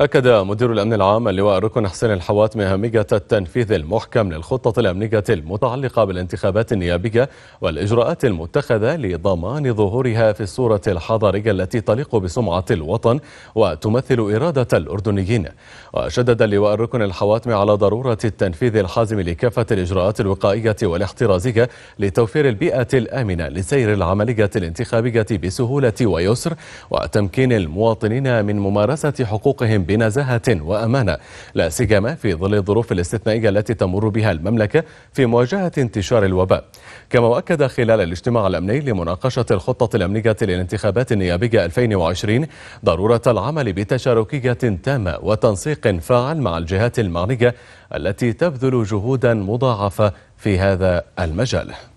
أكد مدير الأمن العام اللواء الركن حسين الحواتمي أهمية التنفيذ المحكم للخطة الأمنية المتعلقة بالانتخابات النيابية والإجراءات المتخذة لضمان ظهورها في الصورة الحضارية التي تليق بسمعة الوطن وتمثل إرادة الأردنيين وشدد اللواء الركن الحواتمي على ضرورة التنفيذ الحازم لكافة الإجراءات الوقائية والاحترازية لتوفير البيئة الآمنة لسير العملية الانتخابية بسهولة ويسر وتمكين المواطنين من ممارسة حقوقهم بنزاهة وأمانة لا سيما في ظل الظروف الاستثنائية التي تمر بها المملكة في مواجهة انتشار الوباء كما وأكد خلال الاجتماع الأمني لمناقشة الخطة الأمنية للانتخابات النيابية 2020 ضرورة العمل بتشاركية تامة وتنسيق فاعل مع الجهات المعنية التي تبذل جهودا مضاعفة في هذا المجال